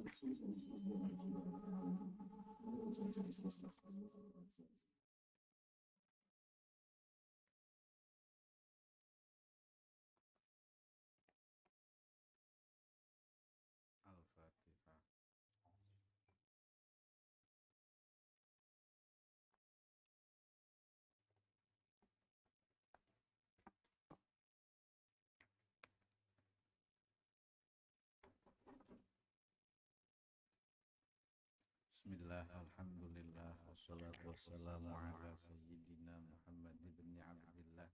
Thank you. لله الحمد لله والصلاة والسلام على سيدنا محمد بن عبد الله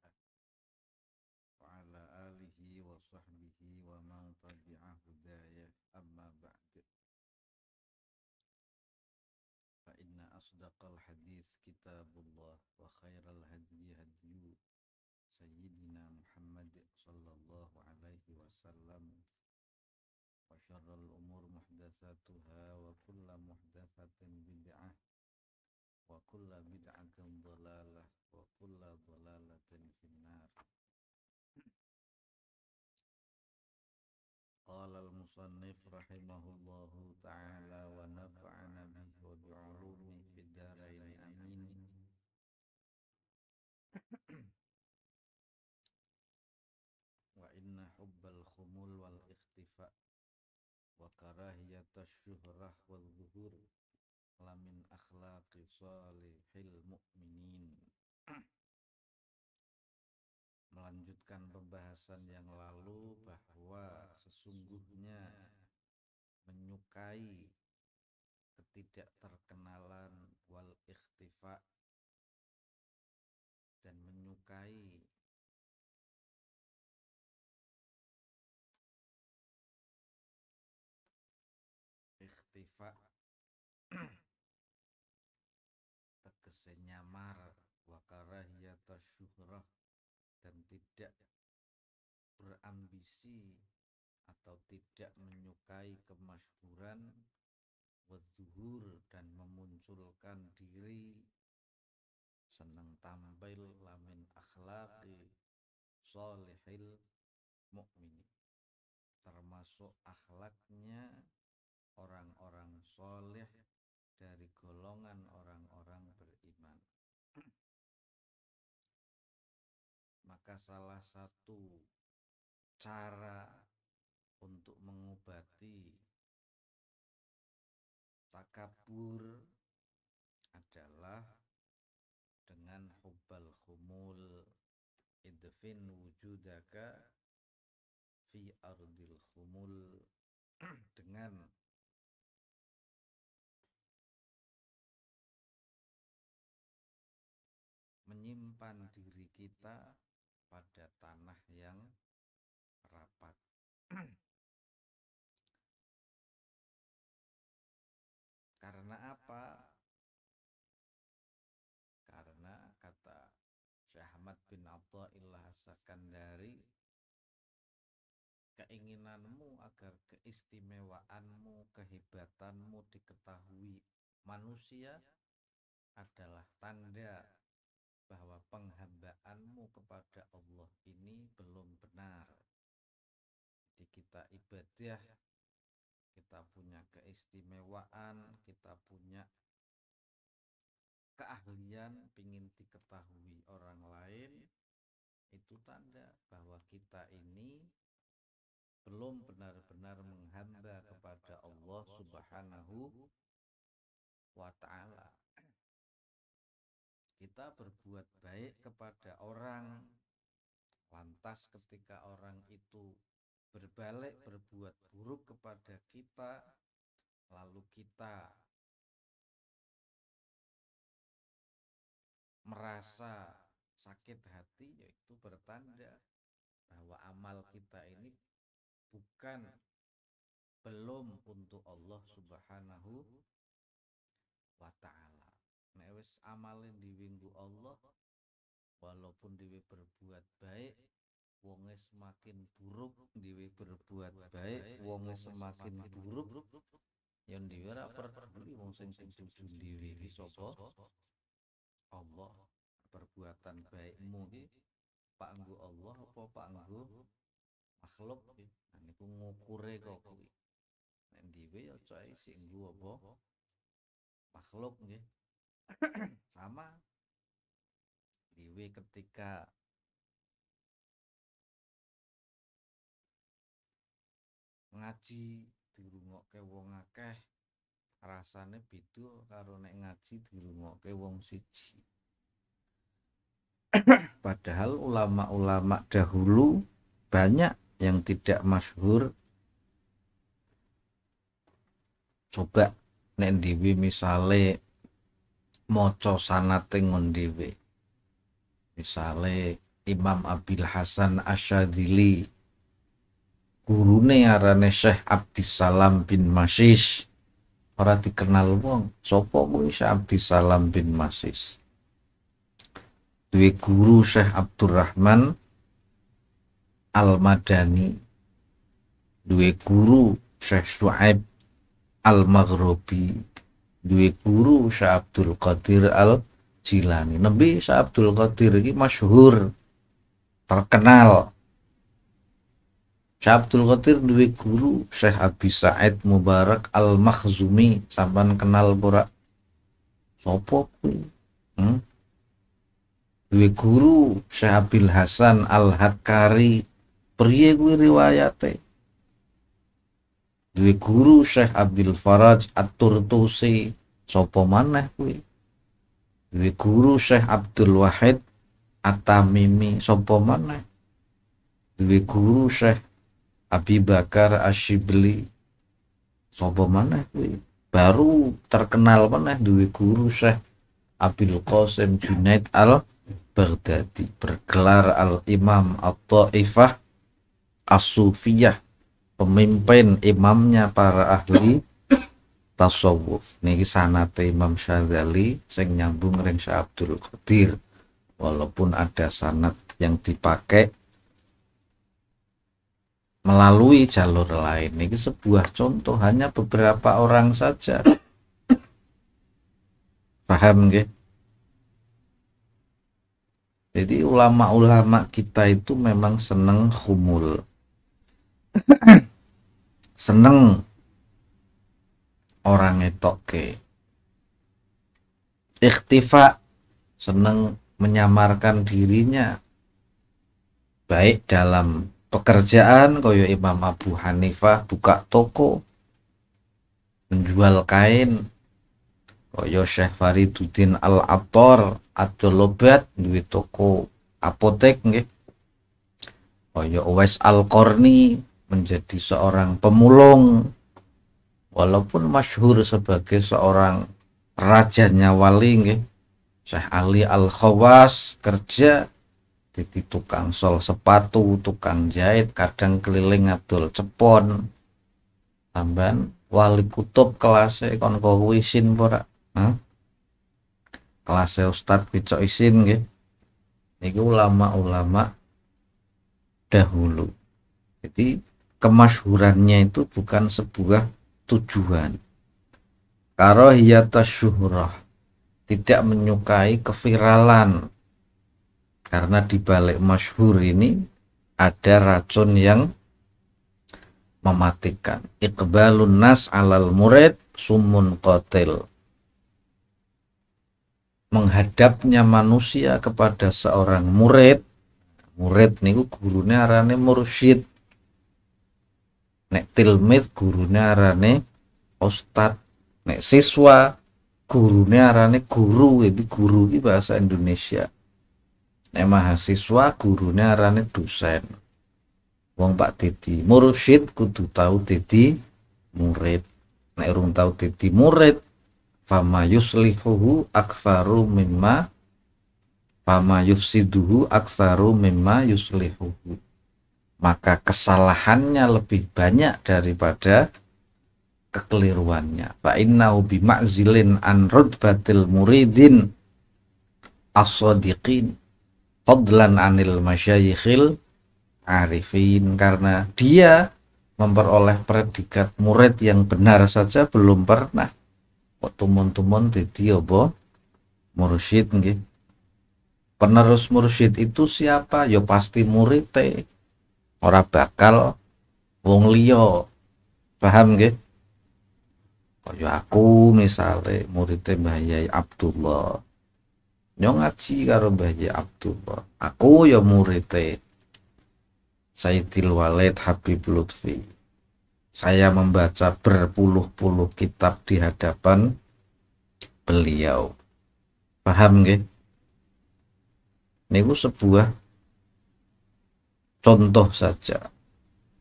وعلى آله وصحبه ومن تبع هداياه أما بعد فإن أصدق الحديث كتاب الله وخير الهدي هدي سيدنا محمد صلى الله عليه وسلم وشر الأمور محدثاتها وكل محدثة بدعة وكل بدعة ضلالة وكل ضلالة في النار قال المصنف رحمه الله تعالى ونفعنا به وبعلومه في الدارين آمين وإن حب الخمول والاختفاء wa karahiyatasyyuhrah wal zuhur lamin akhlaqi salihil mu'minin melanjutkan pembahasan yang lalu bahwa sesungguhnya menyukai ketidakterkenalan wal ikhtifa dan menyukai Tifa tegese nyamar wa karahiyata syuhrah dan tidak berambisi atau tidak menyukai kemasyhuran wadzuhur dan memunculkan diri senang tampil lamin akhlaki solihil mukmini termasuk akhlaknya orang-orang soleh dari golongan orang-orang beriman. Maka salah satu cara untuk mengobati takabur adalah dengan hubbal humul idfin wujudaka fi ardil khumul dengan menyimpan diri kita pada tanah yang rapat. Karena apa? Karena kata Syekh Ahmad bin Ilah Sakandari keinginanmu agar keistimewaanmu, kehebatanmu diketahui manusia adalah tanda bahwa penghambaanmu kepada Allah ini belum benar. Jadi kita ibadah, kita punya keistimewaan, kita punya keahlian ingin diketahui orang lain itu tanda bahwa kita ini belum benar-benar menghamba kepada Allah Subhanahu wa taala kita berbuat baik kepada orang lantas ketika orang itu berbalik berbuat buruk kepada kita lalu kita merasa sakit hati yaitu bertanda bahwa amal kita ini bukan belum untuk Allah Subhanahu wa taala nek wis amale diwinggu Allah walaupun diwe berbuat baik wonges semakin buruk Diwe berbuat baik wonges semakin buruk yang dewe ora peduli wong sing sing sing dewe sapa Allah perbuatan baikmu iki Pak Anggu Allah apa Pak Anggu makhluk nah niku ngukure kok kuwi nek dhewe ya cai sing apa makhluk nggih sama W ketika ngaji dirungokke wong akeh rasane beda karo nek ngaji dirungokke wong siji padahal ulama-ulama dahulu banyak yang tidak masyhur coba nek dewi misale Moco sana tengon e dewe. misale Imam Abil Hasan Asyadili gurune arane Syekh Abdissalam bin Masis ora dikenal wong sapa kuwi Syekh Abdissalam bin Masis duwe guru Syekh Abdurrahman Al-Madani duwe guru Syekh Suaib Al-Maghribi duwe guru Syah Abdul Qadir Al Jilani. Nabi Syah Abdul Qadir iki masyhur terkenal. Syah Abdul Qadir duwe guru Syekh Abi Said Mubarak Al Makhzumi sampean kenal ora? Sopo kuwi? Hmm? Duwe guru Syekh Abil Hasan Al Hakari. Priye kuwi riwayate? duwe guru Syekh Abdul Faraj At-Turtusi sapa maneh kuwi duwe guru Syekh Abdul Wahid At-Tamimi sapa maneh duwe guru Syekh Abi Bakar Asyibli sapa maneh kuwi baru terkenal maneh duwe guru Syekh Abdul Qasim Junaid Al Baghdadi bergelar Al Imam atau taifah As-Sufiyah pemimpin imamnya para ahli tasawuf nih sanate Imam Syadzali sing nyambung ring Syekh Abdul Qadir walaupun ada sanat yang dipakai melalui jalur lain ini sebuah contoh hanya beberapa orang saja paham gak? jadi ulama-ulama kita itu memang seneng khumul seneng orang itu ke ikhtifa seneng menyamarkan dirinya baik dalam pekerjaan koyo Imam Abu Hanifah buka toko menjual kain koyo Syekh Fariduddin Al-Attar Abdul Lobat duwe toko apotek nggih koyo Uwais Al-Qarni menjadi seorang pemulung walaupun masyhur sebagai seorang rajanya wali nggih Syekh Ali Al Khawas kerja jadi tukang sol sepatu tukang jahit kadang keliling ngadol cepon tambahan wali kutub kelas kon kau isin pora hmm? kelas ustad bicok isin nggih ini ulama-ulama dahulu jadi kemasyhurannya itu bukan sebuah tujuan karohiyata syuhrah tidak menyukai keviralan karena di balik masyhur ini ada racun yang mematikan iqbalun nas alal murid sumun qatil menghadapnya manusia kepada seorang murid murid niku gurunya arane mursyid nek tilmid gurune arane ustad nek siswa gurune arane guru itu guru iba bahasa Indonesia nek mahasiswa gurune arane dosen wong Pak Dedi mursyid kudu tahu Titi murid nek urung tahu Titi murid fama yuslihuhu aksaru mimma fama yufsiduhu aksaru mimma yuslihuhu maka kesalahannya lebih banyak daripada kekeliruannya. Fa innahu bima'zilin an rutbatil muridin as-sadiqin fadlan anil masyayikhil arifin karena dia memperoleh predikat murid yang benar saja belum pernah kok tumun-tumun dadi apa mursyid nggih penerus mursyid itu siapa ya pasti murid teh ora bakal wong liya paham nggih kaya aku misale muridnya Mbah Yai Abdullah nyong ngaji karo Mbah Yai Abdullah aku ya muridnya Sayyidil Walid Habib Lutfi saya membaca berpuluh-puluh kitab di hadapan beliau paham nggih niku sebuah contoh saja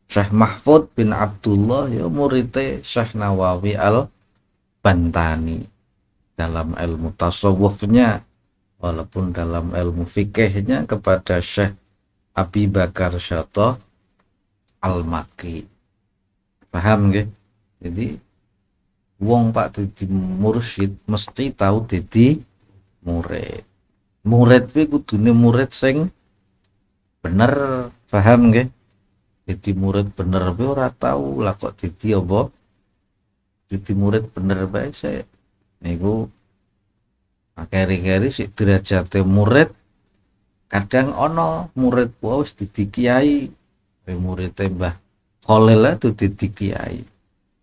Syekh Mahfud bin Abdullah ya murite Syekh Nawawi al Bantani dalam ilmu tasawufnya walaupun dalam ilmu fikihnya kepada Syekh Abi Bakar Syatoh Al-Maki paham gak? jadi wong pak jadi mursyid mesti tahu jadi murid murid kuwi kudune murid Seng bener paham nggih jadi murid bener tapi ora tahu lah kok jadi apa jadi murid bener baik saya niku akhir-akhir si derajate murid kadang ono murid wow dadi kiai muridnya mbah Khalil itu dadi kiai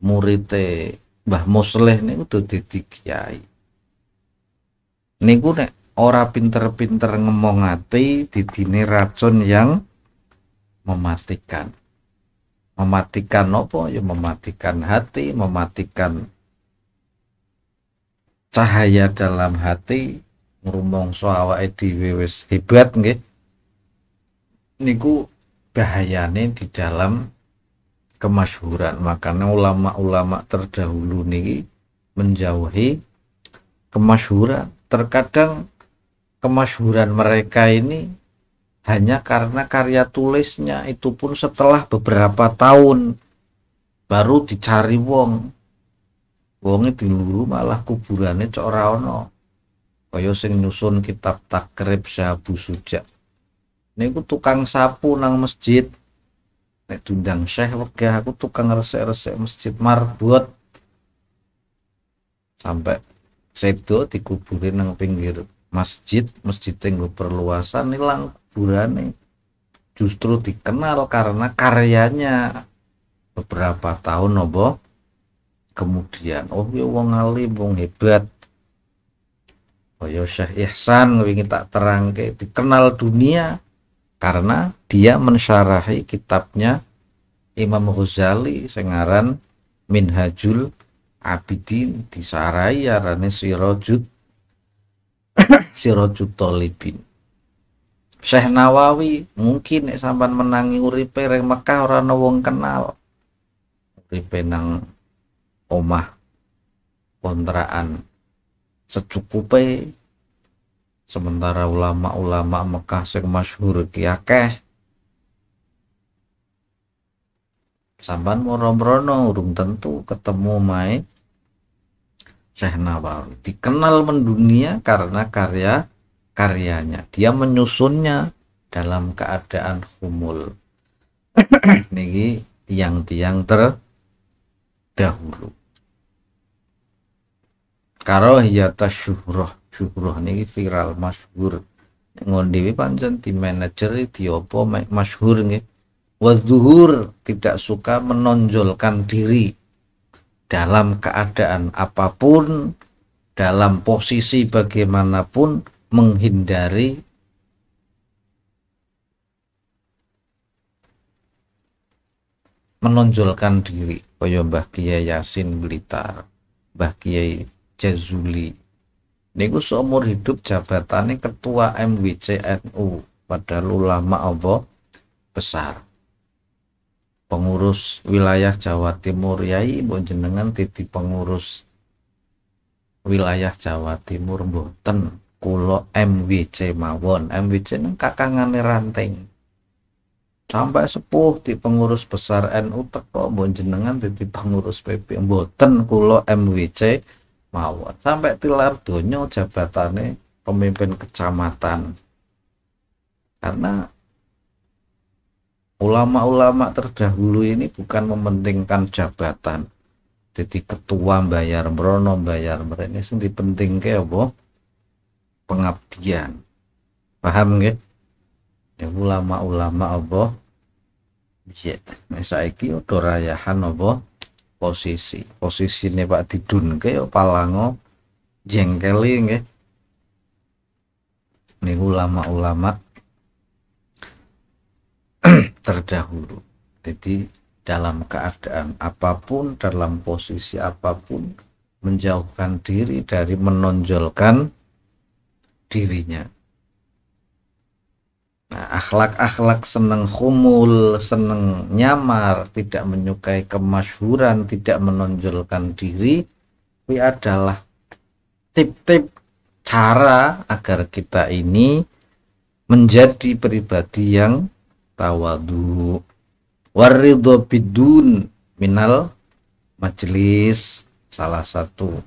muridnya bah Musleh niku itu dadi kiai niku nek ora pinter-pinter ngomong ati didine racun yang mematikan mematikan nopo ya mematikan hati mematikan cahaya dalam hati ngrumangsa soawa di wis hebat nggih niku bahayane di dalam kemasyhuran makanya ulama-ulama terdahulu niki menjauhi kemasyhuran terkadang kemasyhuran mereka ini hanya karena karya tulisnya itu pun setelah beberapa tahun baru dicari wong di dulu malah kuburannya cok ora kaya sing nyusun kitab takrib Syabu Sujak aku tukang sapu nang masjid nek dundang Syekh wegah aku tukang resek resek masjid marbot sampai sedo dikuburin nang pinggir masjid masjid yang perluasan langku Burhani justru dikenal karena karyanya beberapa tahun nopo kemudian oh ya wong alim wong hebat oh, ya Syekh Ihsan ngewingi tak terangke dikenal dunia karena dia mensyarahi kitabnya Imam Ghazali sengaran Minhajul Abidin disarai arane Sirojud Sirojud Tolibin Syekh Nawawi mungkin nek sampean menangi uripe reng Mekah ora ana wong kenal. Uripe nang omah kontrakan secukupe sementara ulama-ulama Mekah sing masyhur ki akeh sampean mrono-mrono urung tentu ketemu Mai Syekh Nawawi dikenal mendunia karena karya karyanya. Dia menyusunnya dalam keadaan humul. Niki tiang-tiang terdahulu. hiyata syuhroh. Syuhroh niki viral masyhur. Ngondiwi panjang di manajer di opo masyhur nggih. Wadzuhur tidak suka menonjolkan diri dalam keadaan apapun, dalam posisi bagaimanapun menghindari menonjolkan diri koyo Mbah Kiai Yasin Blitar Mbah Kiai Jazuli niku seumur hidup jabatannya ketua MWCNU, pada ulama Allah besar pengurus wilayah Jawa Timur Yai Mbok titi pengurus wilayah Jawa Timur mboten Kulo MWC mawon MWC neng kakangane ranting sampai sepuh di pengurus besar NU teko mbon jenengan di pengurus PP mboten Kulo MWC mawon sampai tilar donyo jabatane pemimpin kecamatan karena ulama-ulama terdahulu ini bukan mementingkan jabatan jadi ketua bayar merono bayar mereka ini penting ke ya, boh pengabdian paham nggih ya ulama-ulama apa bisa iki udah rayahan apa posisi nih Pak Didun ke ya, palango jengkeli nggih ini ulama-ulama terdahulu jadi dalam keadaan apapun dalam posisi apapun menjauhkan diri dari menonjolkan dirinya. Nah, akhlak-akhlak senang humul, senang nyamar, tidak menyukai kemasyhuran, tidak menonjolkan diri, tapi adalah tip-tip cara agar kita ini menjadi pribadi yang tawadu waridho bidun minal majelis salah satu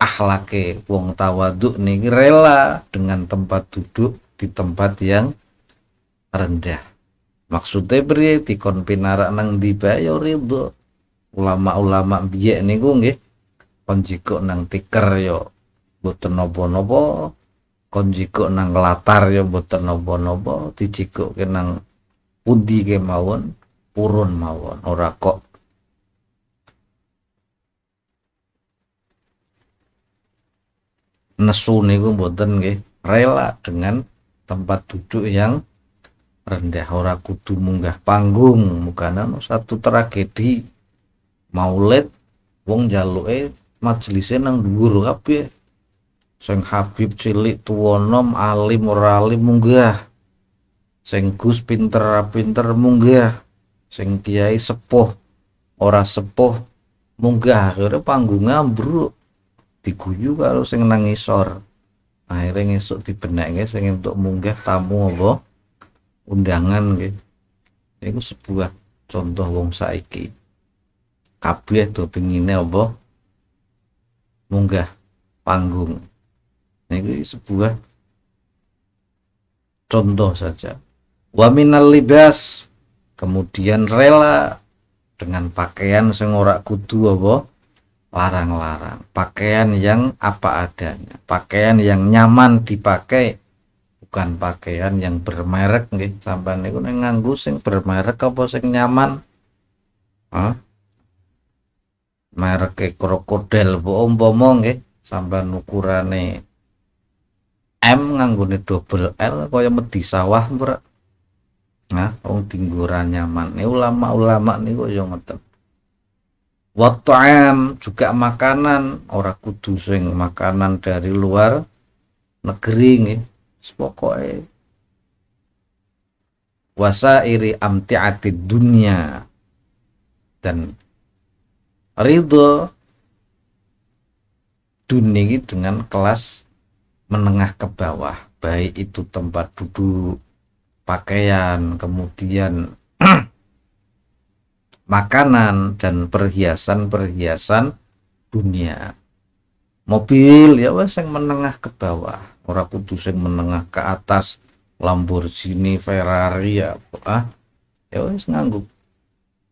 akhlake wong tawaduk nih rela dengan tempat duduk di tempat yang rendah maksudnya beri dikon pinara nang dibayo ya ridho ulama-ulama biye gue nggih konjiko nang tiker yo ya boten nobo-nobo. konjiko nang latar yo ya boten nobo tijiko ke nang pundi mawon purun mawon ora kok nesu niku mboten nggih rela dengan tempat duduk yang rendah ora kudu munggah panggung mukana satu tragedi maulid wong jaluke majelise nang dhuwur kabeh sing Habib cilik tuwa nom alim ora alim munggah sing Gus pinter pinter munggah sing Kiai sepuh ora sepuh munggah akhirnya panggung ambruk diguyu kalau sing nang ngisor akhirnya ngesuk benaknya sing untuk munggah tamu apa undangan gitu itu sebuah contoh wong saiki kabeh tuh pengine apa munggah panggung nah, ini sebuah contoh saja wa minal libas kemudian rela dengan pakaian sing ora kudu apa larang-larang pakaian yang apa adanya pakaian yang nyaman dipakai bukan pakaian yang bermerek nih sampai niku nek nganggu sing bermerek apa sing nyaman Hah? merek krokodil bu umpama nih sampai ukurane M nih double L kau yang di sawah bro nah wong tinggurannya nyaman nih ulama-ulama kok yang ngeten Waktu Wat'am juga makanan orang kudu sing makanan dari luar negeri Sepokoknya Pokoke wasairi amti'ati dunia dan ridho dunia dengan kelas menengah ke bawah baik itu tempat duduk pakaian kemudian makanan dan perhiasan-perhiasan dunia mobil ya wes yang menengah ke bawah ora kudu sing menengah ke atas Lamborghini Ferrari ya ah ya wes ngangguk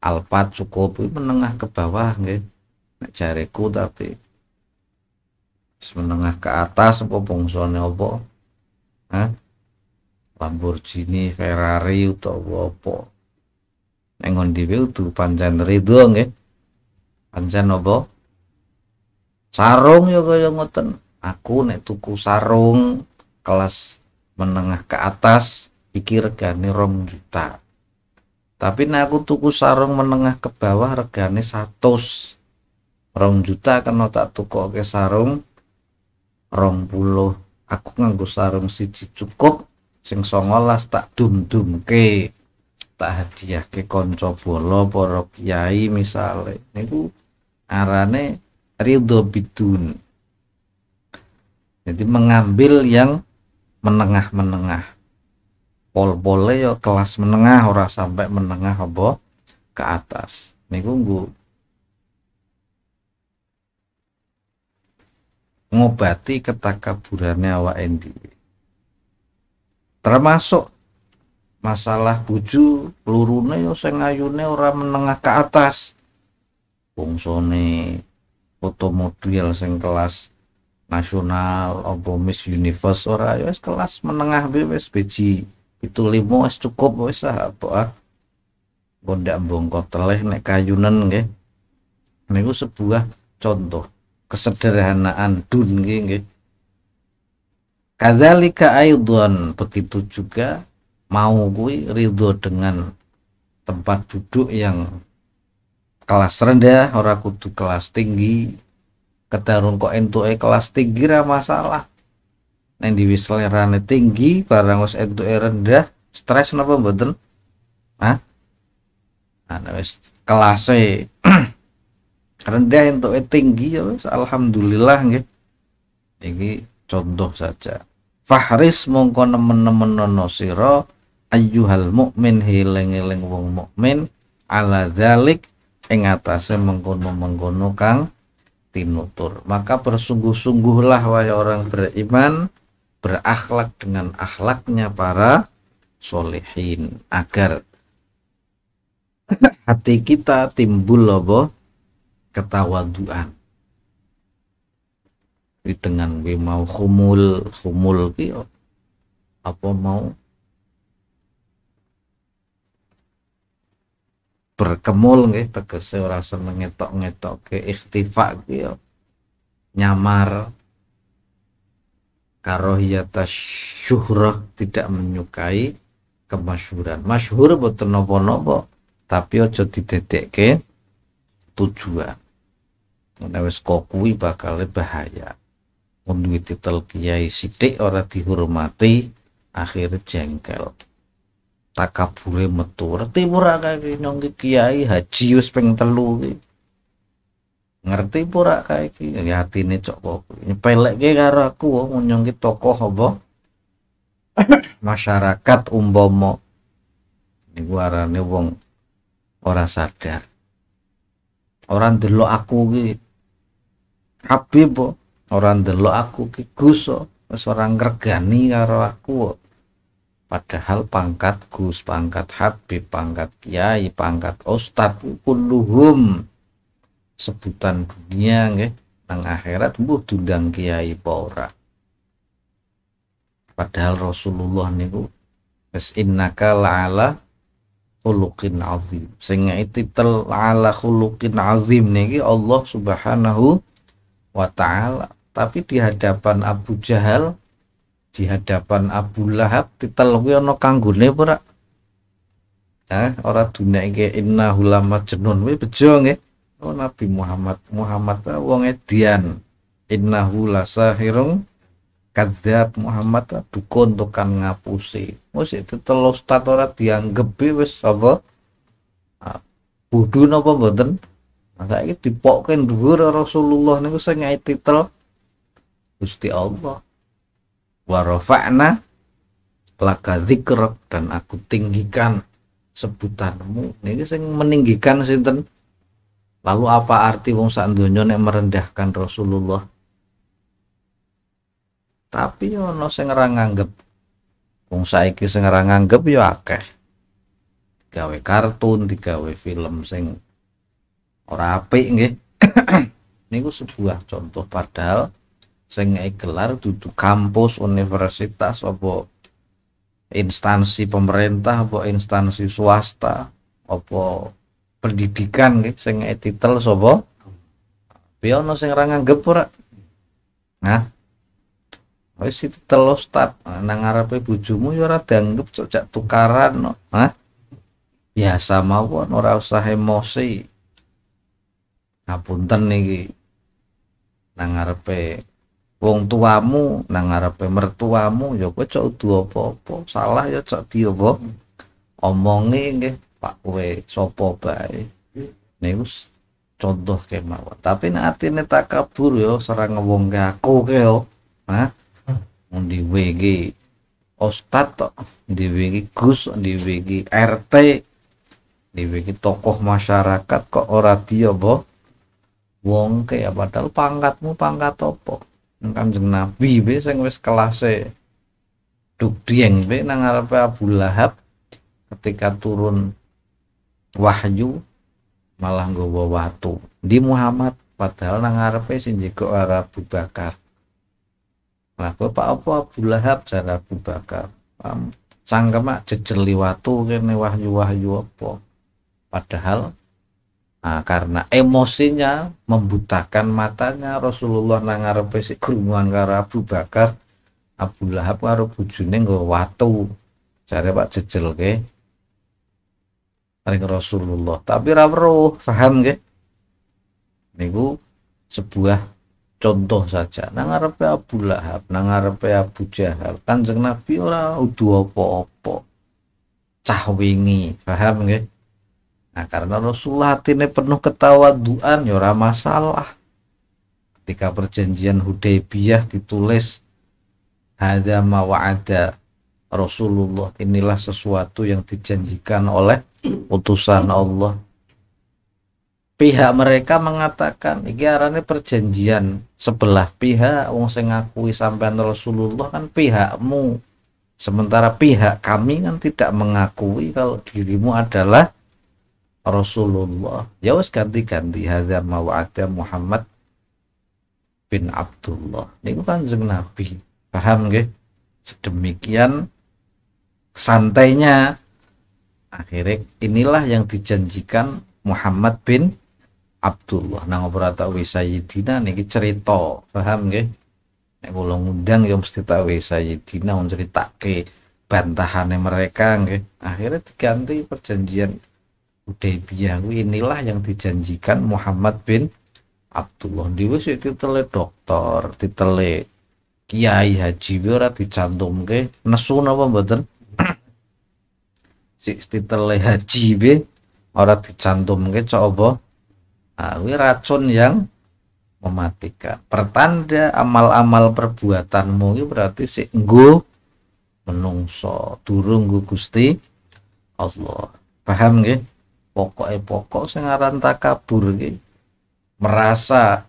Alphard cukup menengah ke bawah nggih nek jareku tapi menengah ke atas apa bongsone apa Hah? Lamborghini Ferrari utawa apa nengon tu kudu pancen ridho nggih pancen apa sarung ya kaya ngoten aku nek tuku sarung kelas menengah ke atas iki regane rom juta tapi nek aku tuku sarung menengah ke bawah regane 100 rom juta kena tak oke sarung rom puluh aku nganggo sarung siji cukup sing songolas tak dum dum ke tak ke konco bolo porok kiai misale niku arane ridho bidun jadi mengambil yang menengah-menengah pol-pole yo ya kelas menengah ora sampai menengah apa ke atas niku nggo ngobati ketakaburannya awak endi termasuk masalah buju pelurune yo sing ayune ora menengah ke atas fungsone foto model sing kelas nasional apa Miss Universe ora yo ya kelas menengah wis beji itu limo es cukup wis apa bondak ah. bongkot teleh nek kayunan nggih niku sebuah contoh kesederhanaan dun nggih nggih kadzalika aidan begitu juga mau kui ridho dengan tempat duduk yang kelas rendah ora kudu kelas tinggi ketarun kok e kelas tinggi ra masalah neng di tinggi barang wis e rendah stres napa mboten Hah? Nah, wis e rendah e tinggi ya wis alhamdulillah nggih. Iki contoh saja. Fahris mongko nemen-nemen nono sira ayyuhal mukmin hileng-hileng wong mukmin ala dzalik ing atase mengkono-mengkono kang tinutur maka bersungguh-sungguhlah wahai orang beriman berakhlak dengan akhlaknya para solehin agar hati kita timbul lobo ketawaduan di dengan bimau mau khumul khumul apa mau berkemul nggih tegese ora seneng ngetok-ngetokke ikhtifa ya nyamar karohiyatas syuhrah tidak menyukai kemasyuran, masyhur boten napa-napa tapi aja didedekke tujuan ana wis kuwi bakal bahaya mun duwe titel kiai sithik ora dihormati akhir jengkel takabure metu ngerti pura gini nyong kiai haji us peng telu ngerti pura kayak kaya hati ini cok kok nyepelekke karo aku oh, mau nyong tokoh apa masyarakat umbomo gua arane wong ora sadar orang dulu aku ki Habib bo, oh, orang dulu aku ki guso oh, seorang gergani karena karo aku Padahal pangkat Gus, pangkat Habib, pangkat Kiai, pangkat Ustadz, kulluhum sebutan dunia nggih nang akhirat mbuh dundang Kiai apa Padahal Rasulullah niku es innaka la'ala khuluqin alzim sehingga itu ala khuluqin azim niki Allah Subhanahu wa taala. Tapi di hadapan Abu Jahal di hadapan Abu Lahab titel kuwi ana kanggone apa ora? Eh, ora inna hulama jenun kuwi bejo nggih. Oh Nabi Muhammad Muhammad wong edian. hula sahirung kadzab Muhammad dukun tukang ngapusi. Wis oh, titel ustaz ora dianggep wis apa? Bodho napa mboten? Nah, saiki dipokke dhuwur Rasulullah niku sing titel Gusti Allah warofa'na laka dzikrok dan aku tinggikan sebutanmu ini sing meninggikan sinten lalu apa arti wong sak donya nek merendahkan Rasulullah tapi yo ono sing ora nganggep wong saiki sing ora nganggep yo akeh digawe kartun digawe film sing ora apik nggih niku sebuah contoh padahal sing gelar duduk kampus universitas apa instansi pemerintah apa instansi swasta apa pendidikan nggih sing titel sapa piye ana sing ra nganggep ora nah wis titel ustad nang ngarepe bojomu ya ora dianggep cocok tukaran no. ya biasa mawon ora usah emosi ngapunten iki nang ngarepe wong tuamu nang ngarepe mertuamu ya kowe cok udu apa-apa salah ya cok apa omongi nggih Pak kowe sapa bae niku contoh kemawa tapi nek atine kabur ya serang wong aku ke yo ha ndi wingi ustad tok ndi Gus ndi wg RT ndi wg tokoh masyarakat kok ora diopo wong ke ya padahal pangkatmu pangkat apa Kanjeng Nabi be sing wis kelase duk dieng be nang ngarepe Abu Lahab ketika turun wahyu malah nggawa watu di Muhammad padahal nang ngarepe sing jeko Abu Bakar lah kok Pak apa Abu Lahab Abu Bakar um, cangkeme jejeli watu kene wahyu-wahyu apa padahal Nah, karena emosinya membutakan matanya Rasulullah nangarepe sik kerumunan karo Abu Bakar Abu Lahab karo bojone nggo watu jare Pak jejel ke Ring Rasulullah tapi ra weruh paham ke niku sebuah contoh saja nangarepe Abu Lahab nangarepe Abu Jahal Kanjeng Nabi ora udu apa-apa cah wingi paham nggih Nah, karena Rasulullah ini penuh ketawaduan ya ora masalah. Ketika perjanjian Hudaybiyah ditulis ada ma ada Rasulullah inilah sesuatu yang dijanjikan oleh utusan Allah. Pihak mereka mengatakan ini arahnya perjanjian sebelah pihak wong sing ngakui sampean Rasulullah kan pihakmu. Sementara pihak kami kan tidak mengakui kalau dirimu adalah Rasulullah ya wis ganti ganti hadza mawa'ada Muhammad bin Abdullah niku kanjeng Nabi paham nggih sedemikian santainya akhirnya inilah yang dijanjikan Muhammad bin Abdullah nang ora tau sayyidina niki cerita paham nggih nek kula ngundang ya mesti tau wis sayyidina on ceritake mereka nggih akhirnya diganti perjanjian Hudaybiyah inilah yang dijanjikan Muhammad bin Abdullah niku sik titele doktor, tele Kiai Haji ora dicantumke nesu napa mboten? sik titele Haji be ora dicantumke cok coba Ah, racun yang mematikan. Pertanda amal-amal perbuatanmu ini berarti si nggo menungso, durung Gusti Allah. Paham nggih? pokok eh pokok sengaran tak kabur gitu. merasa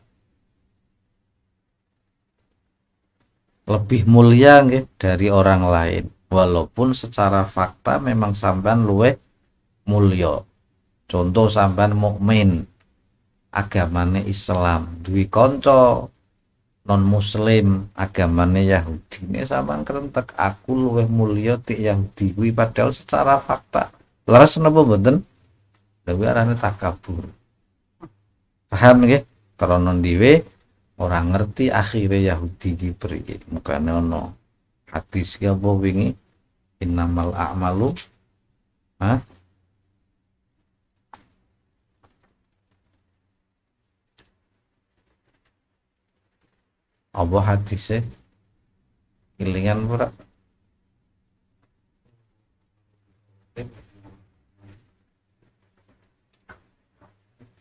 lebih mulia gitu dari orang lain walaupun secara fakta memang sampean luwe mulio contoh sampean mukmin agamane Islam dwi konco non muslim agamane Yahudi ini sampan kerentek aku luwe mulio ti Yahudi padahal secara fakta leres napa mboten Dewi arane takabur. Paham nggih? Karena dhewe orang ngerti akhirnya Yahudi mukanya iki. Mukane hati hadis bingi, apa wingi innamal a'malu ha apa hadisnya ilingan pura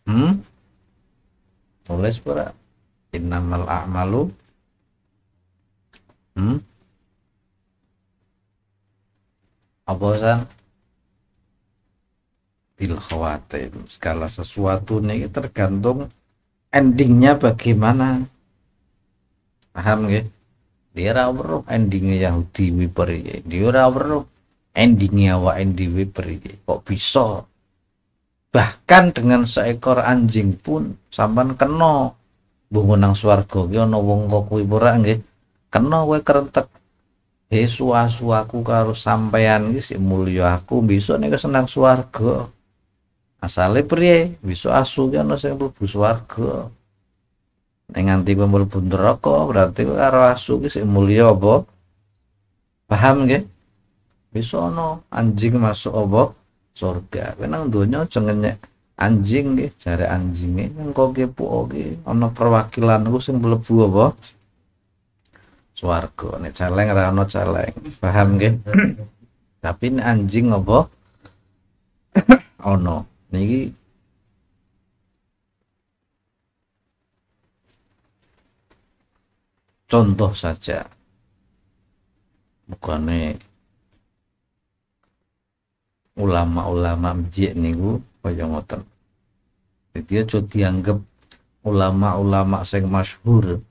hmm? tulis pura innamal a'malu hmm? apa san bil khawatir. segala sesuatu nih tergantung endingnya bagaimana paham gak dia ora weruh endinge Yahudi wiper dia ora weruh endinge awak ending wiper kok bisa bahkan dengan seekor anjing pun sampan kena bungo nang swarga ki ana wong kok kuwi ora nggih kena kowe kerentek he suasu aku karo sampean iki sik mulya aku besok nek senang swarga asale priye besok asu ki ana sing mlebu swarga nek nganti kowe mlebu berarti kowe karo asu ki sik mulya apa paham nggih besok ana anjing masuk obok surga kenang donya jengenya anjing anjing cari anjingnya yang kau kepo oke ono perwakilan gue sing mlebu apa boh, nek caleng caleg, rano caleng paham gak tapi ini anjing boh, ono niki contoh saja bukan nih ulama-ulama mjik niku kaya ngoten. Jadi aja dianggap ulama-ulama sing masyhur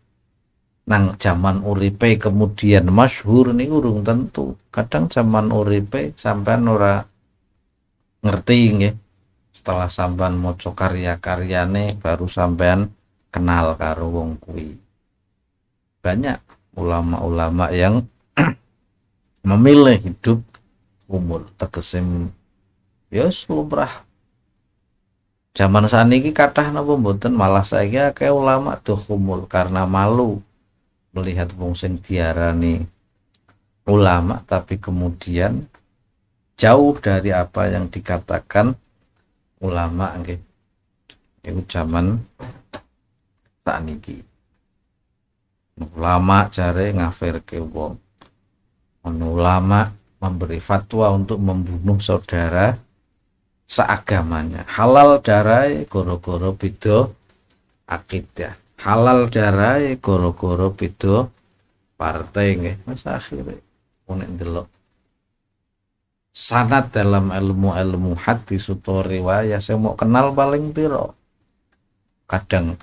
nang zaman uripe kemudian masyhur niku urung tentu. Kadang zaman uripe sampean ora ngerti nggih. Setelah sampean maca karya-karyane baru sampean kenal karo wong kuwi. Banyak ulama-ulama yang memilih hidup umur tegese ya lumrah zaman ini kathah napa mboten malah saya akeh ulama tuh kumul karena malu melihat wong sing diarani ulama tapi kemudian jauh dari apa yang dikatakan ulama nggih itu zaman saniki ulama cari ngafir ke wong ulama memberi fatwa untuk membunuh saudara seagamanya halal darai goro-goro bido akidah halal darai goro-goro bido partai nge mas akhirnya unik delok sanat dalam ilmu-ilmu hadis atau riwayat saya mau kenal paling piro kadang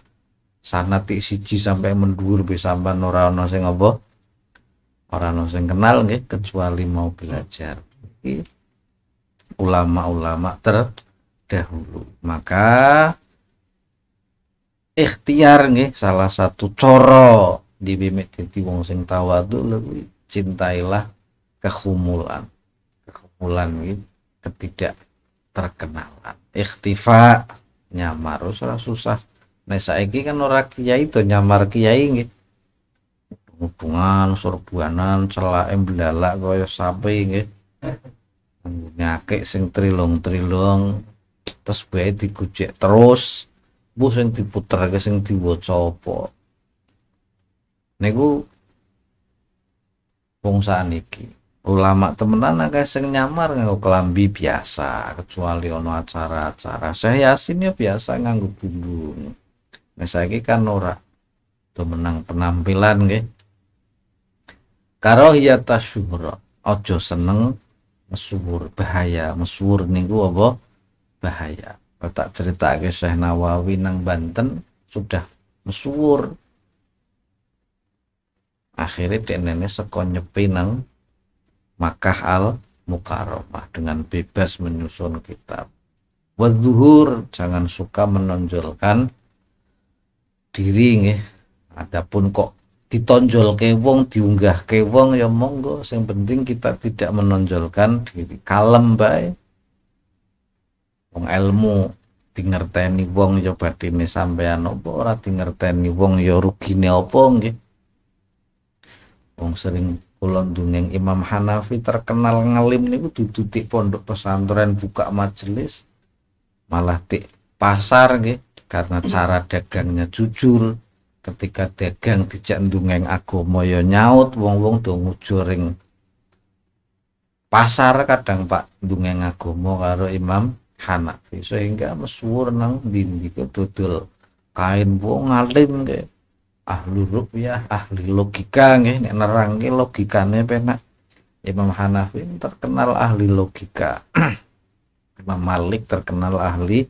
sanat siji sampai mendur bisa sampai ora saya sing orang ora ana kenal nge, kecuali mau belajar ulama-ulama terdahulu maka ikhtiar nih salah satu coro di bimik titi wong sing tawadu lebih cintailah kekumulan kekumulan nggih ketidak terkenalan ikhtifa nyamar usah susah nah saiki kan ora kiai itu nyamar kiai nggih hubungan sorbuanan celah belalak kaya sapi nggih nyakek sing trilong-trilong terus bae dikucek terus bu sing diputer ke sing diwaca apa niku bangsa niki ulama temenan akeh sing nyamar nganggo kelambi biasa kecuali ono acara-acara saya yasinnya biasa nganggo bumbu nah ini kan ora menang penampilan nggih karo hiyata syuhra aja seneng mesur bahaya mesur niku apa bahaya tak cerita ke Syekh Nawawi nang Banten sudah mesur akhirnya di nenek sekonyepi nang Makkah al Mukarramah dengan bebas menyusun kitab wadzuhur jangan suka menonjolkan diri nih adapun kok ditonjol ke wong diunggah ke wong ya monggo yang penting kita tidak menonjolkan diri kalem baik wong ilmu dingerteni wong ya badine sampean apa ora dingerteni wong ya rugine apa wong sering pulang dungeng Imam Hanafi terkenal ngelim niku dudutik pondok pesantren buka majelis malah di pasar nggih karena cara dagangnya jujur ketika dagang tidak ndungeng aku moyo ya nyaut wong-wong tuh ngucuring pasar kadang Pak ndungeng mau karo Imam Hanafi sehingga mesuwur nang dindi tutul kain wong ngalim ke ahli rupiah ahli logika nggih nek nerangke logikane penak Imam Hanafi terkenal ahli logika Imam Malik terkenal ahli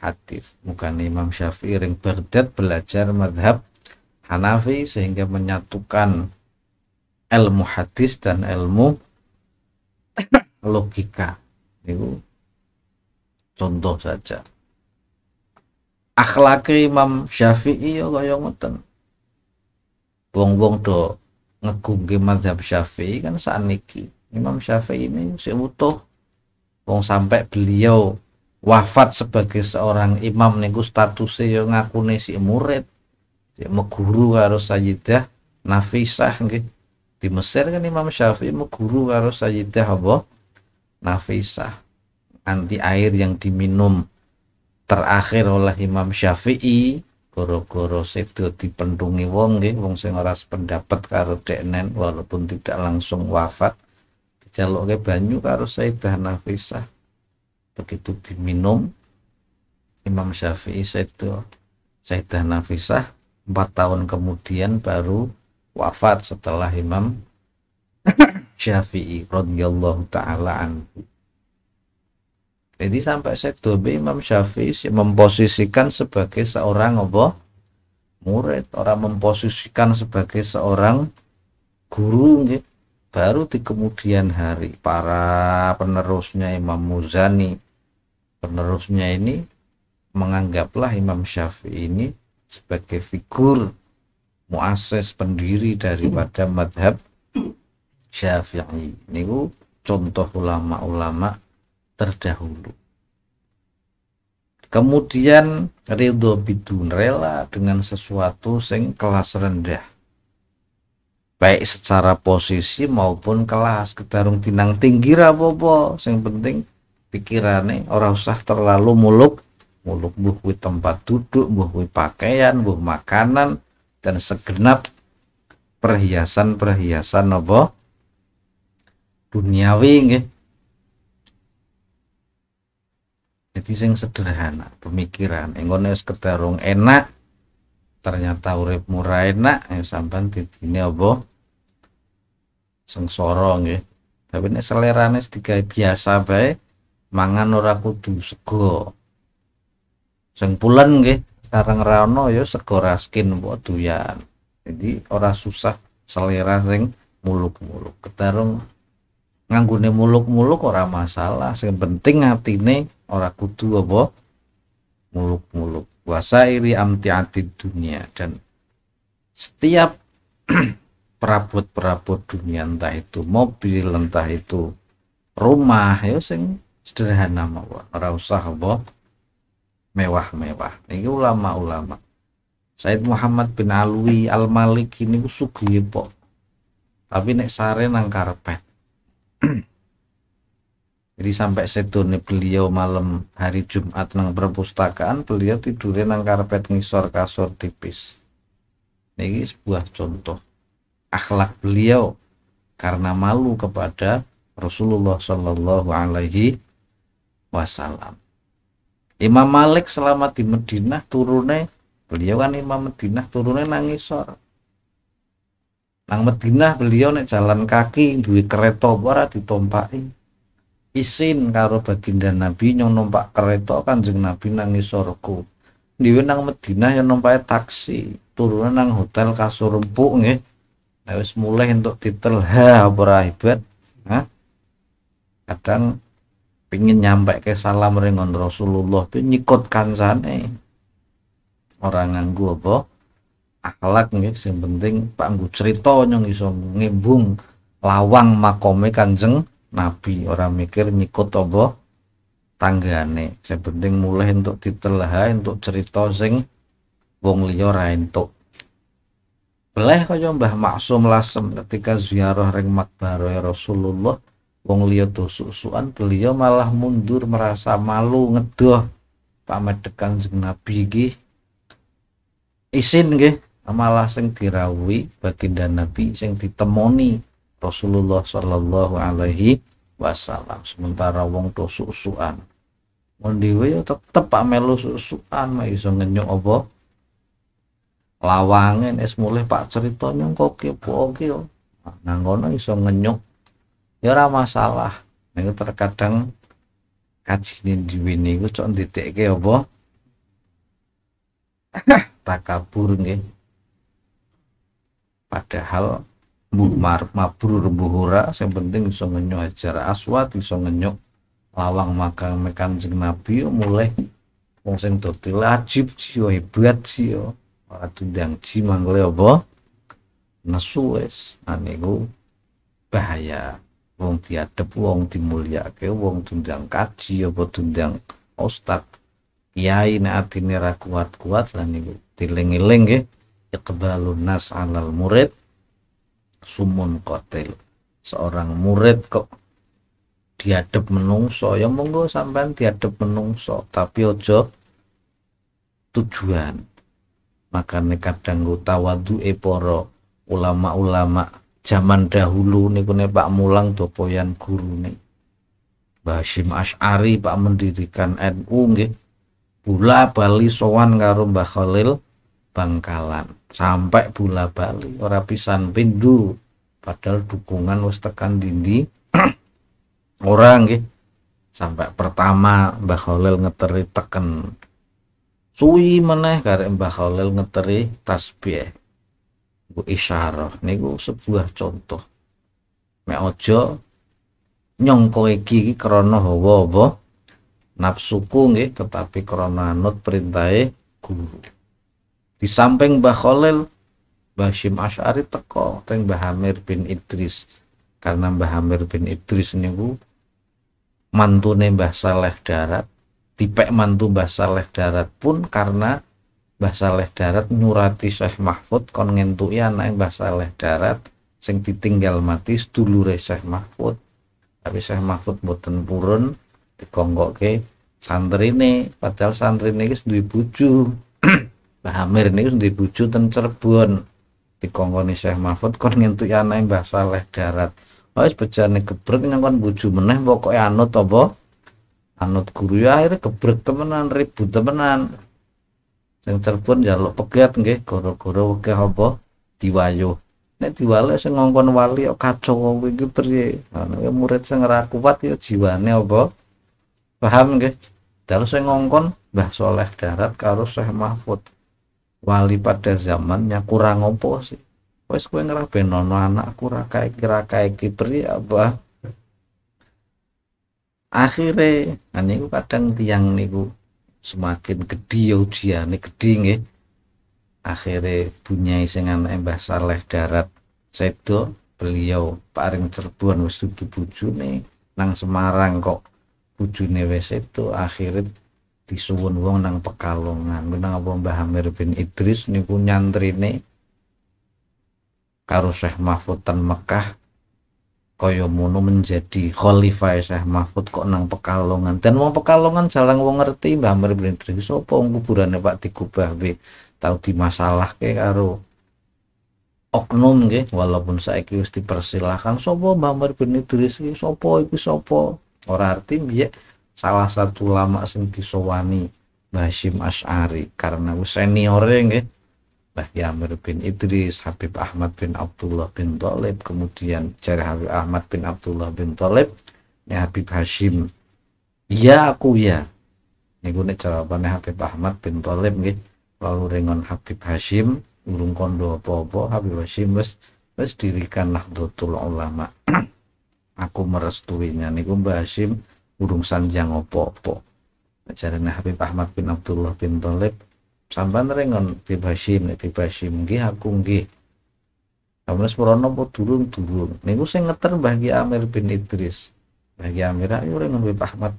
hadis bukan Imam Syafi'i ring berdet belajar madhab Hanafi sehingga menyatukan ilmu hadis dan ilmu logika itu contoh saja akhlak Imam Syafi'i ya kaya ngoten wong-wong do ngegungke mazhab Syafi'i kan saniki Imam Syafi'i ini si utuh wong sampai beliau wafat sebagai seorang imam niku statusnya yo ya ngakune si murid ya, meguru karo Sayyidah Nafisah nggih di Mesir kan Imam Syafi'i meguru karo Sayyidah apa Nafisah anti air yang diminum terakhir oleh Imam Syafi'i goro-goro sedo dipendungi wong nggih wong sing ora sependapat karo deknen walaupun tidak langsung wafat dijalukke banyu karo Sayyidah Nafisah begitu diminum Imam Syafi'i sedo Sayyidah Nafisah empat tahun kemudian baru wafat setelah Imam Syafi'i radhiyallahu taala anhu. Jadi sampai sekdobe Imam Syafi'i memposisikan sebagai seorang apa? murid, orang memposisikan sebagai seorang guru gitu. Baru di kemudian hari para penerusnya Imam Muzani penerusnya ini menganggaplah Imam Syafi'i ini sebagai figur muases pendiri daripada madhab syafi'i ini contoh ulama-ulama terdahulu kemudian ridho bidun rela dengan sesuatu sing kelas rendah baik secara posisi maupun kelas kedarung tinang tinggi rapopo sing penting pikirane orang usah terlalu muluk muluk buh tempat duduk buh pakaian buh makanan dan segenap perhiasan-perhiasan nopo duniawi nggih jadi sing sederhana pemikiran enggone sekedarung enak ternyata urip murah enak sampan ya sampean didine apa sengsara tapi ini selerane sedikit biasa baik mangan ora kudu sego sing pulen nggih sekarang rano ya segera skin buat doyan jadi orang susah selera sing muluk-muluk ketarung nganggune muluk-muluk orang masalah sing penting atine ora kudu apa muluk-muluk wasairi amtiati dunia dan setiap perabot-perabot dunia entah itu mobil entah itu rumah ya sing sederhana mawon ora usah apa mewah-mewah ini ulama-ulama Said Muhammad bin Alwi Al Malik ini sugih pok tapi nek sare nang karpet jadi sampai sedone beliau malam hari Jumat nang perpustakaan beliau tidurnya nang karpet ngisor kasur tipis ini sebuah contoh akhlak beliau karena malu kepada Rasulullah Shallallahu Alaihi Wasallam. Imam Malik selama di Madinah turunnya beliau kan Imam Madinah turunnya nangisor nang Madinah beliau nek jalan kaki duit kereta ora ditompaki isin karo baginda Nabi nyong numpak kereta kan Kanjeng Nabi nangis isorku dhewe nang Madinah yang numpaknya taksi turunnya nang hotel kasur empuk nih, nah, mulai untuk titel ha ora hebat kadang pingin nyampe ke salam ringan Rasulullah itu nyikutkan sana orang nganggu apa akhlak nih yang penting Pak nggak cerita nyong iso ngebung lawang makome Kanjeng Nabi orang mikir nyikot apa tanggane yang penting mulai untuk ditelah untuk cerita sing wong liya ora entuk Beleh kaya Mbah Maksum Lasem ketika ziarah ring makbare Rasulullah wong liya dosuk-sukan beliau malah mundur merasa malu ngedoh dekan sing nabi iki isin nggih malah sing dirawi baginda nabi sing ditemoni Rasulullah sallallahu alaihi wasallam sementara wong dosuk-sukan dhewe ya tetep pak melu susukan mah iso ngenyuk apa lawangen es mulih pak ceritanya kok ki opo yo nah, nang kono iso ngenyuk ya masalah niku terkadang di sini iku cok ndidike apa takabur nih. padahal mar, mabrur buhura yang penting iso ngenyok ajar aswat iso ngenyok lawang makan mekan sing nabi mulai wong sing dadi lajib jiwa hebat jiwa ora tundang ji manggole apa nesu wis nah, bahaya wong tiadep wong dimulyakake wong tundang kaji apa tundang ustad kiai nek atine ra kuat-kuat lan niku diling-eling nggih iqbalun nas alal murid sumun kotil seorang murid kok diadep menungso ya monggo sampean diadep menungso tapi ojo tujuan makanya kadang tawadu e ulama-ulama zaman dahulu nih ne Pak Mulang Topoyan guru nih Basim Ash'ari Pak mendirikan NU nih bula bali sowan karo Mbah Khalil Bangkalan sampai bula bali ora pisan pindu padahal dukungan wis tekan dindi orang nih sampai pertama Mbah Khalil ngeteri teken suwi meneh karek Mbah Khalil ngeteri tasbih bu isyarah niku sebuah contoh me ojo nyongko iki krono hawa-hawa nafsuku nggih tetapi krono anut perintahe guru di samping Mbah Khalil Mbah Syim Asy'ari teko teng Mbah Amir bin Idris karena Mbah Amir bin Idris niku mantune Mbah Saleh Darat tipe mantu Mbah Saleh Darat pun karena bahasa leh Darat nurati Syekh Mahfud kon ngentuki anake Mbah Saleh Darat sing ditinggal mati sedulure Syekh Mahfud tapi Syekh Mahfud boten purun dikongkokke santrine padahal santrine iki duwe bojo Mbah Amir niku duwe bojo ten Cirebon dikongkoni Syekh Mahfud kon ngentuki anake Mbah Saleh Darat wis bejane gebrek nang kon bojo meneh pokoke anut apa anut guru ya akhirnya gebrek temenan ribut temenan sing Cirebon lo pegat nggih Koro-koro, wekeh apa diwayo nek diwale sing ngongkon wali kok ya kacau kowe iki priye ana ya murid sing ora kuat ya jiwane apa paham nggih dalu sing ngongkon Mbah Soleh Darat karo Syekh Mahfud wali pada zamannya kurang opo sih wes kowe ngraben ana anak kurang kae kira kae iki priye ya apa akhirnya nah niku kadang tiang niku semakin gede ya ujiane gede nggih akhirnya punya isengan Mbah Saleh Darat Sedo beliau paring Cirebon wis dudu bojone nang Semarang kok bojone wis itu akhirnya disuwun wong nang Pekalongan nang apa Mbah bin Idris niku nyantrine karo Syekh Mahfud Mekah kaya mono menjadi khalifah ya Syekh Mahfud kok nang Pekalongan dan wong Pekalongan jalan wong ngerti Mbah Mir Blindri sapa kuburane Pak Digubah we tau dimasalahke karo oknum ke walaupun saiki wis dipersilahkan sapa Mbah Mir Blindri iki sapa iku sapa ora arti biye salah satu lama sing disowani Mbah Hasyim Asy'ari karena wis seniore nggih bah Amir bin Idris, Habib Ahmad bin Abdullah bin Talib, kemudian Jari Habib Ahmad bin Abdullah bin Talib, ini Habib Hashim, ya aku ya, ini gue jawabannya Habib Ahmad bin Talib nih, lalu ringan Habib Hashim, urung kondo apa-apa, Habib Hashim wes wes dirikan dutul Ulama, aku merestuinya, nih gue Hashim, urung sanjang apa cari nih Habib Ahmad bin Abdullah bin Talib, sampan rengon bebasim nih bebasim gih aku nggih Amres Morono po turun turun, gue sing ngeter bagi Amir bin Idris. Bagi Amir ayo rengon bebas Ahmad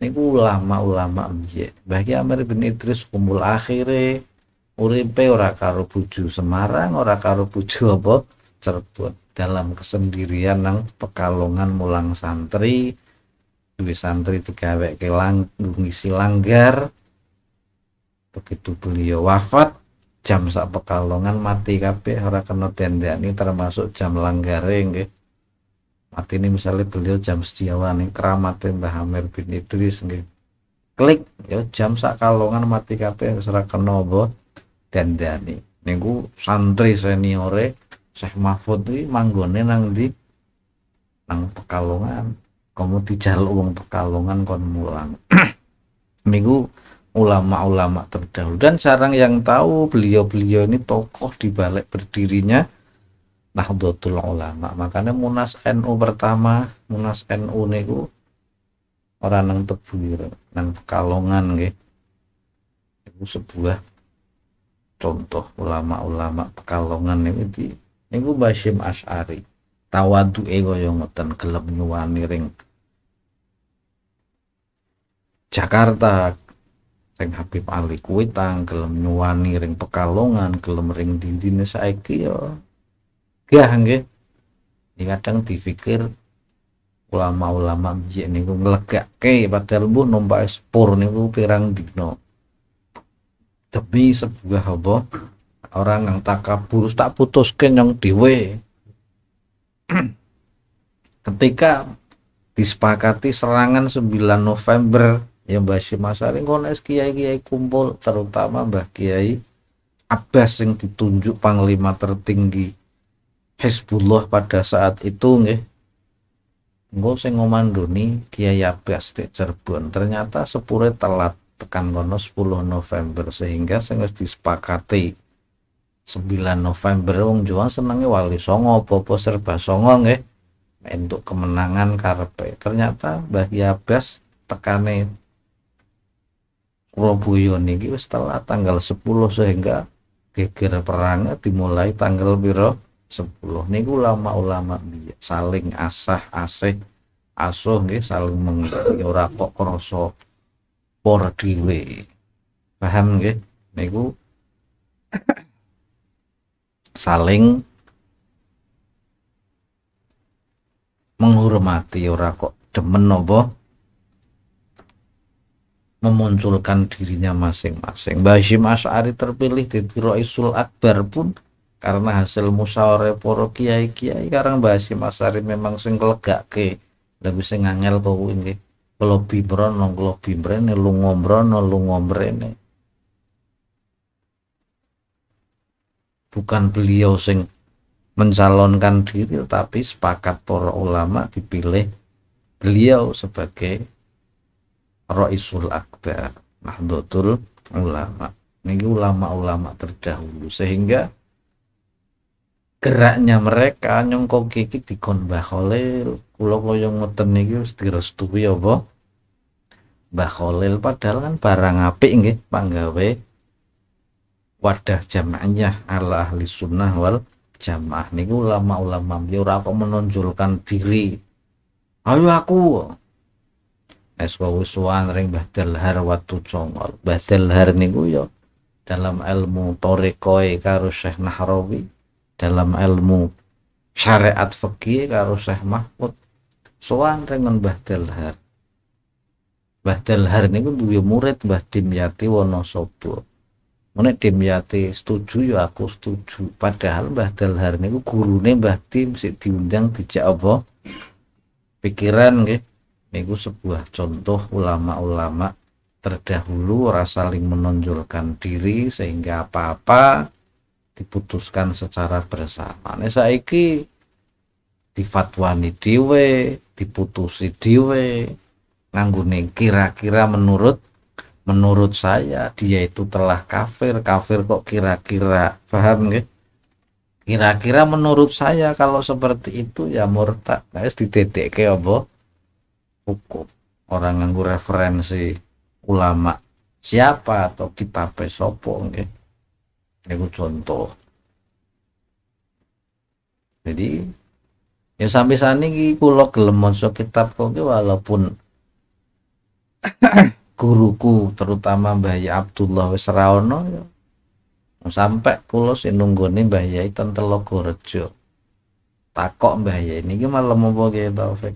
nih gue ulama-ulama aja Bagi Amir bin Idris kumul akhirnya uripe ora karo puju Semarang, ora karo bojo apa Cerbon Dalam kesendirian nang Pekalongan mulang santri, duwe santri ke lang ngisi langgar begitu beliau wafat jam sak pekalongan mati kape ora kena tendani termasuk jam langgaring nggih mati ini misalnya beliau jam setiawan nih keramat Mbah Amir bin Idris klik ya jam sak kalongan mati kape ora kena apa tendani niku santri seniore Syekh Mahfud iki manggone nang di nang pekalongan kamu dijaluk wong pekalongan kon mulang niku ulama-ulama terdahulu dan jarang yang tahu beliau-beliau ini tokoh di balik berdirinya Nahdlatul Ulama. Makanya Munas NU pertama, Munas NU niku orang nang tebu nang Pekalongan nggih. Itu sebuah contoh ulama-ulama Pekalongan niku di niku Basyim Asy'ari. ego yang ngoten gelem nyuwani ring Jakarta Ring Habib Ali Kuitang gelem nyuwani ring Pekalongan gelem ring dindine saiki kio, kia ya. nggih ya kadang dipikir ulama-ulama gue niku ke padahal bu nombak sporni niku pirang dino demi sebuah apa orang yang tak kabur tak putuskan yang diwe, ketika disepakati serangan 9 November ya Mbah Simasari es kiai-kiai kumpul terutama Mbah Kiai Abbas yang ditunjuk panglima tertinggi Hezbollah pada saat itu nggih engko sing ngomandoni Kiai Abbas di Cirebon ternyata sepure telat tekan kono 10 November sehingga sing wis disepakati 9 November wong Jawa senenge wali songo popo serba songo nggih untuk kemenangan karepe ternyata Mbah Kiai Abbas tekane Roboyo niki wis telat tanggal 10 sehingga geger perang eh, dimulai tanggal piro 10 niku ulama-ulama saling asah asih asuh nggih saling mengerti ora kok krasa por dhewe paham nggih niku saling menghormati ora kok demen napa memunculkan dirinya masing-masing. Basim Asari Asy'ari terpilih di Isul Akbar pun karena hasil musyawarah para kiai-kiai karena Basim Asy'ari memang sing legake lebih sing angel kok ini Lobi brono, lobi brene lunga brono lunga mrene. Bukan beliau sing mencalonkan diri tapi sepakat para ulama dipilih beliau sebagai Raisul Akbar Nahdlatul Ulama ini ulama-ulama terdahulu sehingga geraknya mereka nyongko kiki dikon Mbah ulo kau yang ngoten ini wis direstui apa Mbah Khalil padahal kan barang apik nggih panggawe wadah jamaahnya ala ahli sunnah wal jamaah niku ulama-ulama ya ora kok menonjolkan diri ayo aku es suan ring bahdal har watu congol bahdal har niku yo ya dalam ilmu torikoi karo Syekh Nahrawi dalam ilmu syariat fikih karo Syekh Mahfud soan ringan bahdal har bahdal har niku duwe murid wono Dimyati Wonosobo Mune Dimyati setuju yo ya aku setuju. Padahal Mbah Dalhar niku gurune Mbah si sik diundang dijak apa? Pikiran nggih itu sebuah contoh ulama-ulama terdahulu saling menonjolkan diri sehingga apa-apa diputuskan secara bersama. Nek saiki difatwani diwe, diputusi diwe, nganggone kira-kira menurut menurut saya dia itu telah kafir, kafir kok kira-kira. Paham nggih? Kira-kira menurut saya kalau seperti itu ya murtad. Nah, wis didedekke apa? hukum orang nganggu referensi ulama siapa atau kita pesopo gitu. Ini contoh jadi ya sampai saat ini kula gelemon so kitab kok walaupun guruku terutama Mbah Ya Abdullah wis ya. Sampai kula sing nunggone Mbah Yai ten Telaga Rejo. Takok Mbah Yai niki malam apa ge Taufik?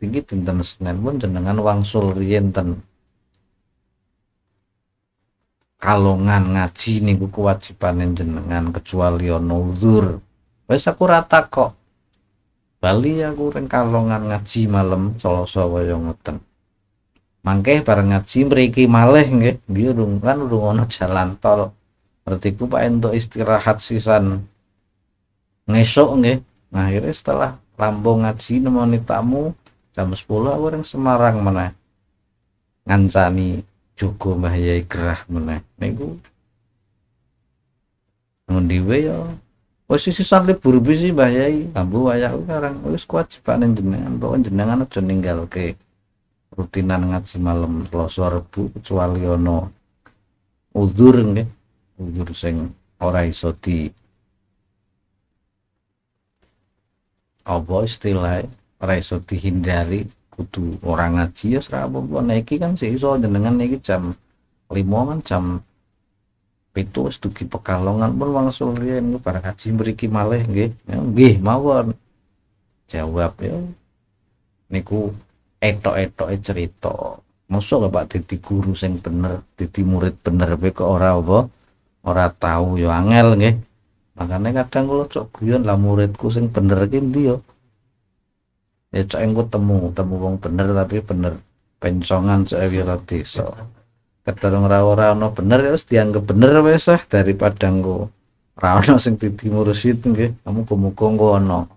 tinggi dinten Senin pun jenengan wangsul riyen kalongan ngaji niku kewajibane jenengan kecuali ono uzur. Wis aku rata kok. Bali aku ring kalongan ngaji malam Selasa waya ngoten. Mangke bareng ngaji mriki malih nggih, biurung kan urung ono jalan tol. Berarti ku Pak entuk istirahat sisan ngesok nggih. Nah, akhirnya setelah lambung ngaji nemoni tamu jam 10 orang Semarang mana ngancani Joko bahaya gerah mana niku ngundiwe ya wis sisa bahaya kamu Mbah Yai ambu wayah karang wis kewajiban jenengan pokoke jenengan aja ninggalke rutinan ngaji malam Selasa Rabu kecuali ono uzur nggih uzur sing ora iso di apa istilahnya ora iso dihindari kudu orang ngaji ya apa nah kan sih iso jenengan naiki jam lima kan jam itu sedugi pekalongan pun langsung rian para ngaji beriki malih nggih ya, nggih mawon jawab ya niku etok-etoke cerita masa gak Pak dadi guru sing bener dadi murid bener kowe kok ora apa ora tahu ya angel nggih makanya kadang kalau cok guyon lah muridku sing bener ki ndi yo ya? ya cok engko temu temu wong bener tapi bener pencongan cok wira ya, so keterung rawa rawa no bener ya wis dianggap bener wesah ah daripada engko rawa no sing itu nge kamu ya, muga kongo no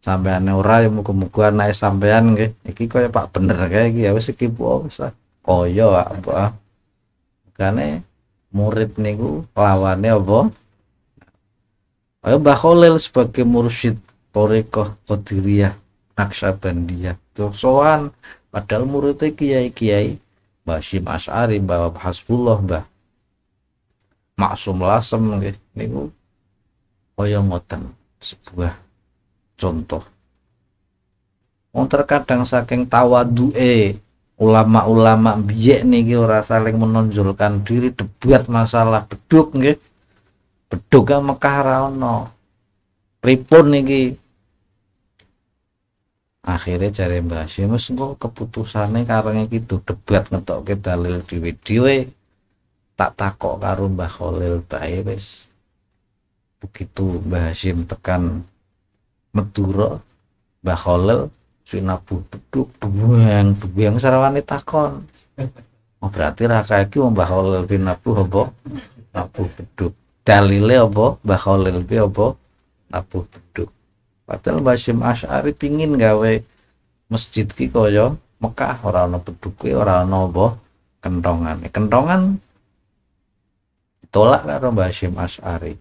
sampean ora ya muga-muga naik sampean nge iki kaya Pak bener kayak gini ya wis iki po wis ah apa ah, ah. kane murid niku lawannya apa Ayo Mbah Khalil sebagai mursyid Torekoh Qadiriyah tuh soan padahal muridnya kiai-kiai Mbah masari, As'ari, Mbah Hasbullah, Mbah Maksum Lasem niku kaya ngoten sebuah contoh Wong terkadang saking tawadu'e ulama-ulama biyek niki ora saling menonjolkan diri debuat masalah beduk nggih. Beduk Mekah ra ono. Pripun niki akhirnya cari Mbah Hasyim kok keputusannya karena gitu debat ngetok kita dalil di video tak takok karo Mbah Khalil bae wis begitu Mbah Hasyim tekan Madura Mbah Khalil sinabu beduk buang buang sarawane takon oh, berarti raka iki Mbah Khalil sinabu apa nabu beduk dalile apa Mbah Khalil apa nabu beduk padahal Basim Asy'ari pingin gawe masjid ki koyo Mekah ora ana peduke ora ana apa kentongan ya, kentongan ditolak karo Mbah Hasyim Asy'ari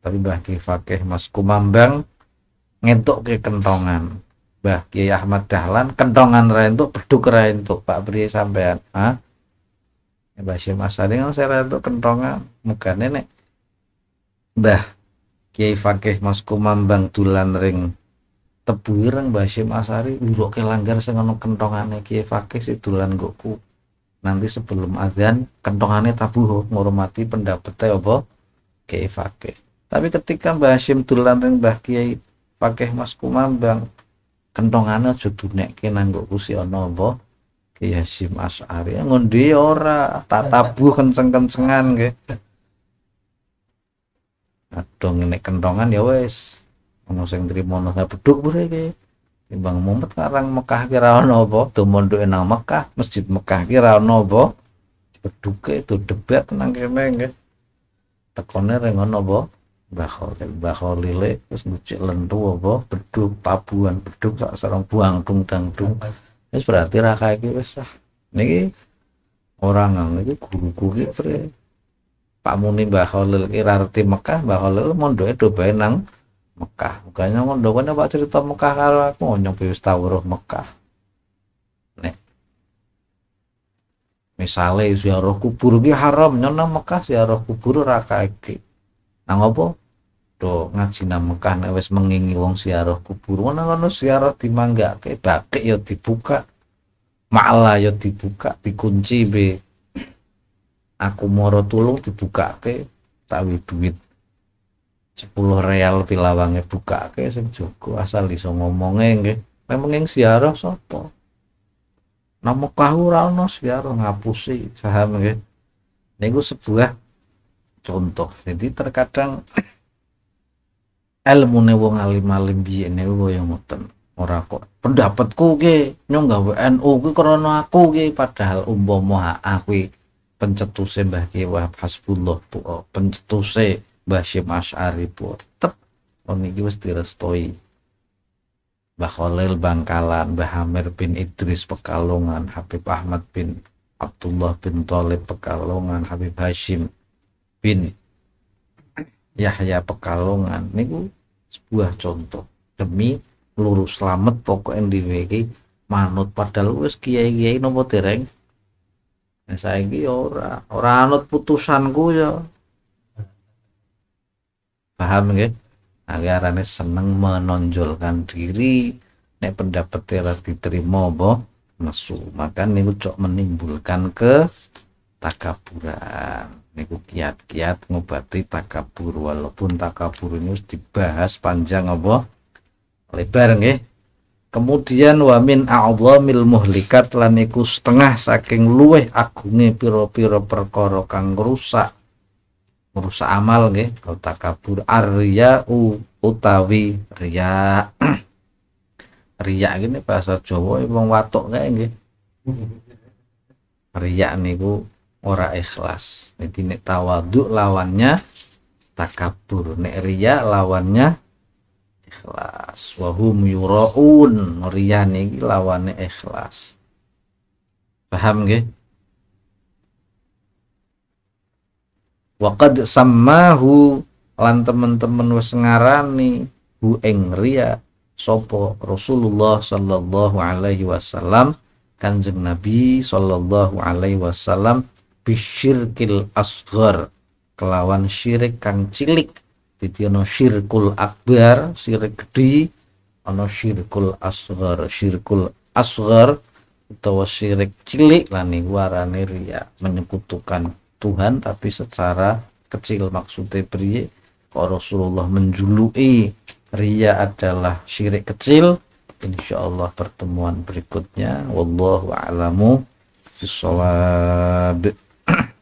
tapi Mbah Ki Fakih Mas Kumambang ngentuk ke kentongan Mbah Kiai Ahmad Dahlan kentongan ra entuk peduk ra entuk Pak Priye sampean ha ya, Mbah Hasyim Asy'ari ngono saya entuk kentongan mugane nek Mbah Kiai Fakih Mas Kumambang Dulan Ring tebu ireng Mbah Syim Asari uruk ke langgar sing ana kentongane Kiai Fakih si tulan gokku nanti sebelum azan kentongane tabuh oh, ngurmati pendapatnya apa Kiai Fakih tapi ketika Mbah tulan Dulan Ring Mbah Kiai Fakih Mas Kumambang kentongane aja dunekke nang goku si ono apa Kiai Syim Asari ya, ngundi ora tak tabuh kenceng-kencengan nggih kadang nek kentongan ya wes ono sing trimo ono beduk bure iki timbang mumet karang Mekah kira ono apa tumondoke nang Mekah masjid Mekah kira ono apa beduke itu debat nang kene nggih tekone reng ono apa bakol bakol lile terus ngucik lentu apa beduk tabuan beduk sak serang buang dung dang dung Terus berarti raka ini iki Ini orang nang guru guru-guru Pak Muni Mbah Khalil ki arti Mekah Mbah Khalil mondoke itu nang Mekah. Mukanya ngono kene Pak cerita Mekah karo aku oh, nyong wis tawruh Mekah. Nek misale ziarah kubur ki haram nyong nang Mekah ziarah kubur ora kaeke. Nang apa? Do ngaji nang Mekah nek wis mengingi wong ziarah kubur ngono ngono ziarah dimanggake bakik ya dibuka. Ma'la ya dibuka, dikunci be aku moro tulung dibuka ke tapi duit 10 real pilawange buka ke sing joko asal iso ngomongnya nggih memang yang siaroh sopo namo kahu rano siaroh ngapusi saham Ini gue sebuah contoh jadi terkadang ilmu ne wong alim alim biyen niku yang ngoten ora kok pendapatku ge nyong gawe NU ku krono aku ge padahal moha aku pencetuse Mbah Kiai Wahab Hasbullah puo oh, pencetuse Mbah Syim Asy'ari puo tetep wong iki wis direstoi Mbah Khalil Bangkalan Mbah Hamir bin Idris Pekalongan Habib Ahmad bin Abdullah bin Thalib Pekalongan Habib Hashim bin Yahya Pekalongan niku sebuah contoh demi lurus selamat pokoknya di manut padahal wis kiai-kiai nopo tereng Nah, saya ini ora, ora anut putusan putusanku ya. Paham nggih? Nah, arane seneng menonjolkan diri nek pendapat ora diterima apa nesu. Maka niku cok menimbulkan ke takaburan. Niku kiat-kiat ngobati takabur walaupun takabur ini harus dibahas panjang apa lebar nggih kemudian wamin a'zamil muhlikat lan iku setengah saking luweh agunge pira piro perkara kang rusak rusak amal nggih Takabur kabur arya utawi riya riya gini bahasa Jawa ya, wong watok kae nggih riya niku ora ikhlas jadi nek tawadhu lawannya takabur nek riya lawannya ikhlas wahum yuraun riya niki lawane ikhlas paham nggih waqad sammahu lan teman-teman wis ngarani hu ing riya sapa Rasulullah sallallahu alaihi wasallam Kanjeng Nabi sallallahu alaihi wasallam bisyirkil asghar kelawan syirik kang cilik jadi ono syirkul akbar, syirik gede, ono syirkul asgar syirkul asgar atau syirik cilik lan warane ria menyekutukan Tuhan tapi secara kecil maksudnya priye kalau Rasulullah menjului ria adalah syirik kecil insya Allah pertemuan berikutnya Wallahu'alamu a'lamu bissawab